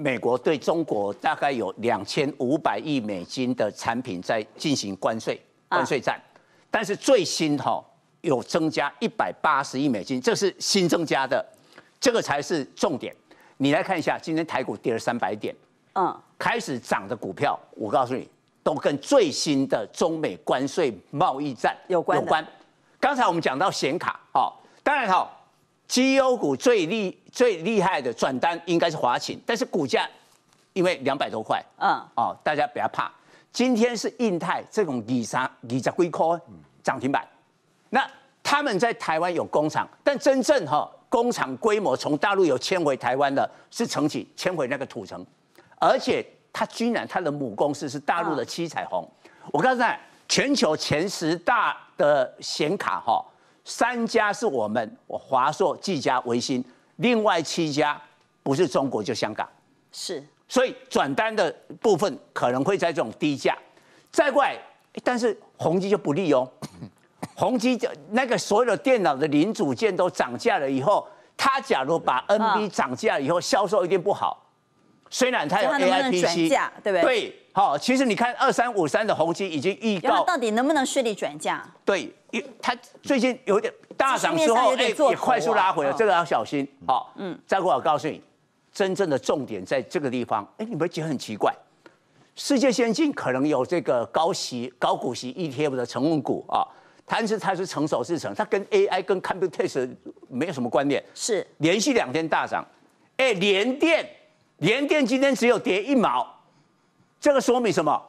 美国对中国大概有两千五百亿美金的产品在进行关税关税战，但是最新哈有增加一百八十亿美金，这是新增加的，这个才是重点。你来看一下，今天台股跌了三百点，嗯，开始涨的股票，我告诉你，都跟最新的中美关税贸易战有关。刚才我们讲到显卡，好，当然好。绩优股最厉最厉害的转单应该是华勤，但是股价因为两百多块，嗯，哦，大家不要怕。今天是印泰这种锂长锂长硅科涨停板，那他们在台湾有工厂，但真正哈工厂规模从大陆有迁回台湾的是成启迁回那个土城，而且他居然他的母公司是大陆的七彩虹。我告诉大全球前十大的显卡哈。三家是我们，我华硕、技嘉、微星，另外七家不是中国就香港，是，所以转单的部分可能会在这种低价。再过来，但是宏基就不利哦。宏基就那个所有的电脑的零组件都涨价了以后，他假如把 NB 涨价以后，销售一定不好。虽然它有 A I P C，对不对？对，好，其实你看二三五三的宏基已经预告，到底能不能顺利转嫁？对，它最近有点大涨之后，哎，也快速拉回了，这个要小心。好，嗯，再过我告诉你，真正的重点在这个地方。哎，你们觉得很奇怪，世界先进可能有这个高息、高股息 E T F 的成分股啊，但是它是成熟市成，它跟 A I、跟 computer 没有什么关联。是，连续两天大涨，哎，连电。联电今天只有跌一毛，这个说明什么？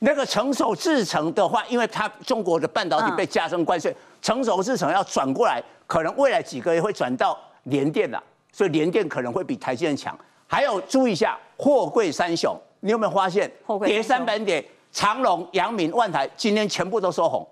那个成熟制程的话，因为它中国的半导体被加征关税，成熟制程要转过来，可能未来几个月会转到联电了，所以联电可能会比台积电强。还有注意一下，货柜三雄，你有没有发现？跌三本点？长隆、阳明、万台今天全部都收红。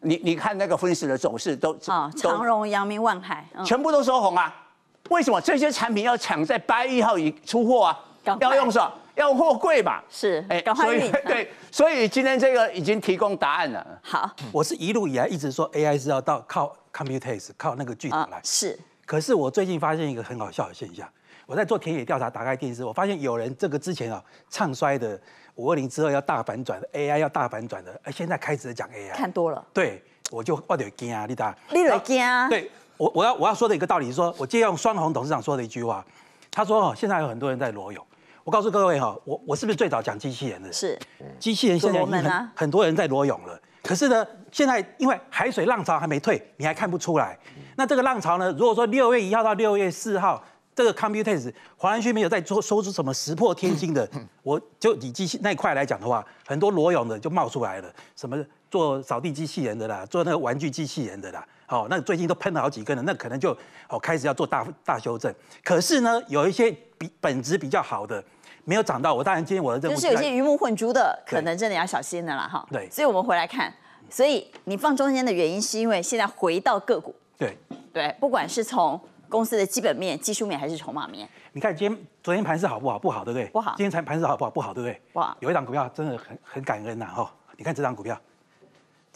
你你看那个分时的走势都啊，长荣、阳明、万泰全部都收红啊。为什么这些产品要抢在八月一号已出货啊？要用什么？要货柜嘛？是哎，所以 对，所以今天这个已经提供答案了。好，我是一路以来一直说 AI 是要到靠 computes，靠那个剧场来。是。可是我最近发现一个很好笑的现象，我在做田野调查，打开电视，我发现有人这个之前啊唱衰的五二零之后要大反转，AI 要大反转的，哎，现在开始讲 AI。看多了。对，我就我得惊啊，你打，你得惊对。我我要我要说的一个道理是说，我借用双红董事长说的一句话，他说哦，现在有很多人在裸泳。我告诉各位哈，我我是不是最早讲机器人的人？是，机器人现在已经很多人在裸泳了。可是呢，现在因为海水浪潮还没退，你还看不出来。那这个浪潮呢，如果说六月一号到六月四号，这个 computers 华南区没有在出说出什么石破天惊的，我就以机器那块来讲的话，很多裸泳的就冒出来了，什么？做扫地机器人的啦，做那个玩具机器人的啦，好，那最近都喷了好几个了，那可能就哦开始要做大大修正。可是呢，有一些比本质比较好的没有涨到，我当然今天我的就是有些鱼目混珠的，可能真的要小心的啦哈。对，所以我们回来看，所以你放中间的原因是因为现在回到个股，对对，不管是从公司的基本面、技术面还是筹码面。你看今天昨天盘势好不好？不好，对不对？不好。今天才盘势好不好？不好，对不对？哇，有一档股票真的很很感恩呐哈，你看这档股票。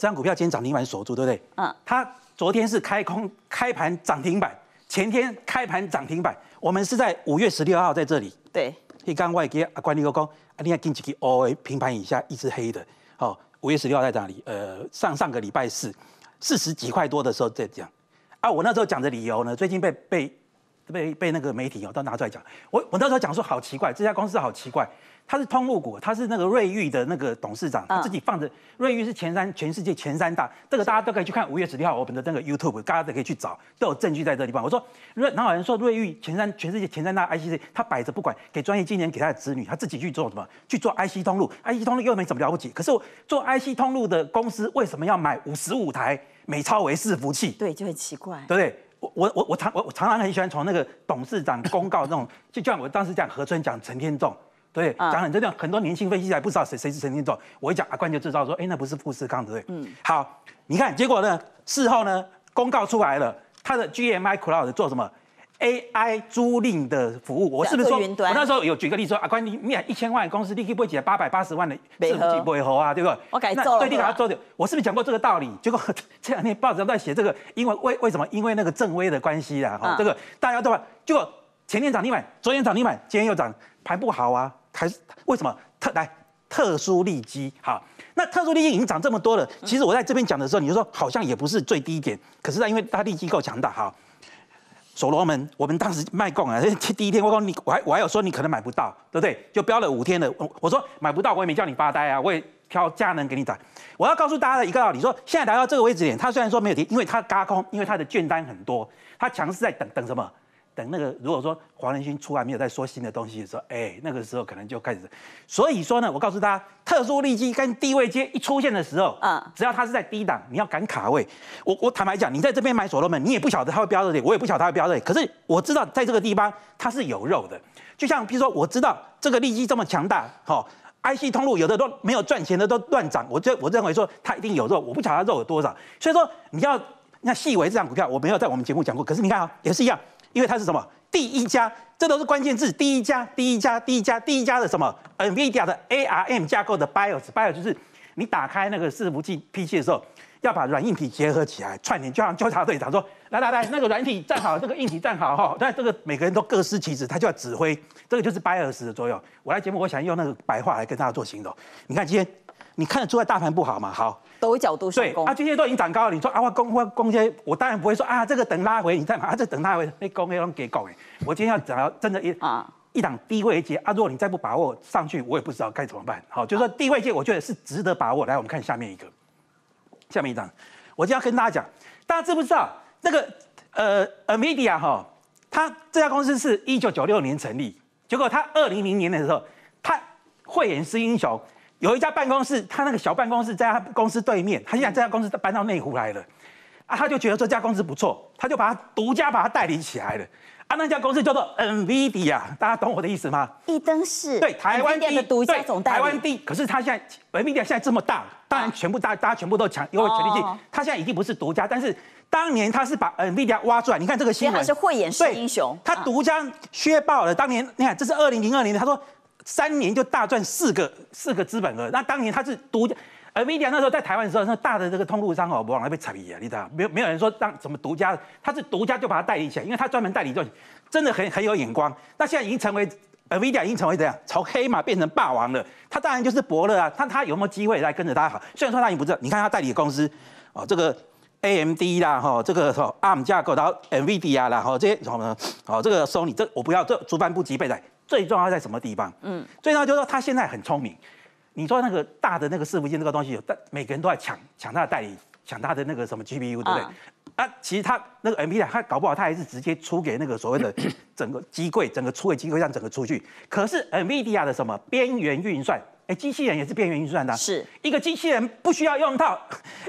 这张股票今天涨停板锁住，对不对？嗯，它昨天是开空开盘涨停板，前天开盘涨停板，我们是在五月十六号在这里。对，一刚外也给阿管理哥讲，另外去 O A 平盘以下一只黑的。好，五月十六号在哪里？呃，上上个礼拜四四十几块多的时候在讲。啊，我那时候讲的理由呢，最近被被。被被那个媒体哦都拿出来讲，我我那时候讲说好奇怪，这家公司好奇怪，他是通路股，他是那个瑞昱的那个董事长，他自己放着瑞昱是前三全世界前三大，这个大家都可以去看五月十六号我们的那个 YouTube，大家都可以去找，都有证据在这地方。我说瑞，后有人说瑞昱前三全世界前三大 ICC，他摆着不管给专业今年给他的子女，他自己去做什么？去做 IC 通路，IC 通路又没什么了不起，可是我做 IC 通路的公司为什么要买五十五台美超威伺服器？对，就很奇怪，对不对？我我我我常我我常常很喜欢从那个董事长公告那种，就就像我当时讲何春讲陈天仲，对，讲很真这样很多年轻分析师还不知道谁谁是陈天仲，我一讲阿冠就知道说，哎，那不是富士康对不对？嗯，好，你看结果呢，事后呢，公告出来了，他的 GMI Cloud 做什么？AI 租赁的服务，我是不是说？我那时候有举个例说啊，关于你看一千万公司你可以不会借八百八十万的尾尾喉啊，对不对？我改走了。那最低还要做点，我是不是讲过这个道理？结果 这两天报纸上在写这个，因为为为什么？因为那个政威的关系啊，哈，这个大家都就前天涨停板，昨天涨停板，今天又涨，盘不好啊，还是为什么？特来特殊利基？好，那特殊利基已经涨这么多了，其实我在这边讲的时候，你就说好像也不是最低点，可是呢，因为它利基够强大，哈。所罗门，我们当时卖供啊，第一天我讲你，我还我还有说你可能买不到，对不对？就标了五天了，我我说买不到，我也没叫你发呆啊，我也挑佳能给你打。我要告诉大家的一个道理，说现在来到这个位置点，它虽然说没有跌，因为它嘎空，因为它的券单很多，它强势在等等什么？那个如果说黄仁勋出来没有在说新的东西的时候，哎，那个时候可能就开始。所以说呢，我告诉大家，特殊利基跟低位阶一出现的时候，嗯，只要它是在低档，你要敢卡位。我我坦白讲，你在这边买所罗门，你也不晓得它会飙热点，我也不晓得它会飙热点。可是我知道在这个地方它是有肉的。就像比如说，我知道这个利基这么强大，好，IC 通路有的都没有赚钱的都乱涨。我这我认为说它一定有肉，我不晓得肉有多少。所以说你要那细微这档股票，我没有在我们节目讲过，可是你看啊，也是一样。因为它是什么第一家，这都是关键字，第一家，第一家，第一家，第一家的什么？NVIDIA 的 ARM 架构的 BIOS，BIOS 就是你打开那个伺服器 PC 的时候，要把软硬体结合起来串联，就像纠察队长说，来来来，那个软体站好，这个硬体站好哈，但这个每个人都各司其职，他就要指挥，这个就是 BIOS 的作用。我来节目，我想用那个白话来跟大家做形容，你看今天。你看，出在大盘不好吗？好，都角度进攻。对啊，今天都已经涨高了。你说啊，我攻，我攻击，我当然不会说啊，这个等拉回，你再买。这等拉回那攻飞龙给搞哎。我今天要怎样？真的一啊，一档低位接啊。如果你再不把握上去，我也不知道该怎么办。好，就说低位接，我觉得是值得把握。来，我们看下面一个，下面一张。我就要跟大家讲，大家知不知道那个呃 a m e d i a 哈，他这家公司是一九九六年成立，结果他二零零年的时候，他慧眼识英雄。有一家办公室，他那个小办公室在他公司对面。他现在这家公司搬到内湖来了，啊，他就觉得这家公司不错，他就把它独家把它代理起来了。啊，那家公司叫做 Nvidia，大家懂我的意思吗？一灯是对台湾的独家总代理。台湾第一。可是他现在 Nvidia 现在这么大，当然全部大，大家全部都抢，因为权力性，他现在已经不是独家。但是当年他是把 Nvidia 挖出来，你看这个心还是慧眼识英雄。他独家削爆了。当年你看，这是二零零二年的，他说。三年就大赚四个四个资本额，那当年他是独 Nvidia 那时候在台湾的时候，那大的这个通路商哦，往往被踩扁，你知道没有？没有人说让怎么独家，他是独家就把他代理起来，因为他专门代理这种，真的很很有眼光。那现在已经成为 Nvidia 已经成为怎样？从黑马变成霸王了。他当然就是伯乐啊，他他有没有机会来跟着他好？虽然说他已经不道，你看他代理的公司哦，这个 AMD 啦，哈，这个 ARM 架构，然后 Nvidia 啦，哈，这些什么，呢，哦，这个 Sony 这我不要，这主办不急备的。最重要在什么地方？嗯，最重要就是说他现在很聪明。你说那个大的那个伺服器那个东西有，但每个人都在抢抢他的代理，抢他的那个什么 GPU 对不对？啊，其实他那个 m v i d i a 他搞不好他还是直接出给那个所谓的 整个机柜，整个出给机柜让整个出去。可是 NVIDIA 的什么边缘运算？哎，机器人也是边缘运算的，是一个机器人不需要用到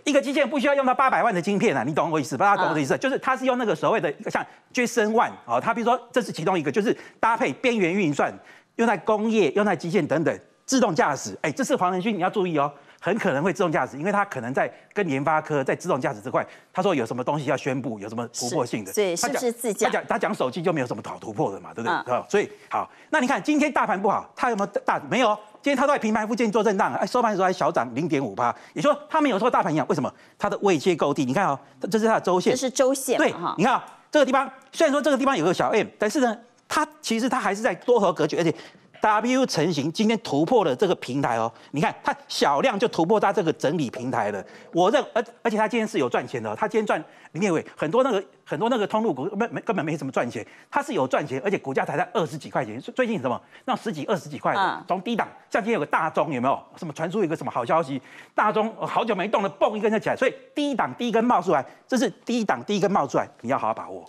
一个机器人不需要用到八百万的晶片啊，你懂我意思？把它懂我的意思，就是它是用那个所谓的一个像 j e s o n One 啊，它比如说这是其中一个，就是搭配边缘运算，用在工业、用在机械等等，自动驾驶。哎，这是黄仁勋，你要注意哦。很可能会自动驾驶，因为他可能在跟研发科在自动驾驶这块，他说有什么东西要宣布，有什么突破性的。对，他是自驾。他讲他讲手机就没有什么好突破的嘛，对不对？啊，所以好，那你看今天大盘不好，它有没有大？没有，今天它在平盘附近做震荡啊。哎，收盘的时候还小涨零点五八。你说它没有说大盘一样，为什么？它的位阶够低，你看啊，这是它的周线，这是周线，对你看啊，这个地方虽然说这个地方有个小 M，但是呢，它其实它还是在多头格局，而且。WU 成型，今天突破了这个平台哦。你看它小量就突破它这个整理平台了。我认，而而且它今天是有赚钱的。它今天赚林业伟很多那个很多那个通路股没没根本没什么赚钱，它是有赚钱，而且股价才在二十几块钱。最近什么那十几二十几块的，从低档，像今天有个大中有没有？什么传出一个什么好消息？大中好久没动了，嘣一根就起来。所以低档第一根冒出来，这是低档第一根冒出来，你要好好把握。